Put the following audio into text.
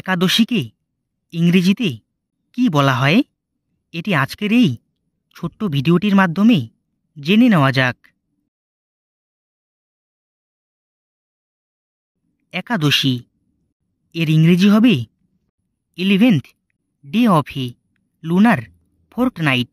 একাদশীকে ইংরেজিতে কি বলা হয় এটি আজকের এই ছোট্ট ভিডিওটির মাধ্যমে জেনে নেওয়া যাক একাদশী এর ইংরেজি হবে eleventh day of the lunar fort night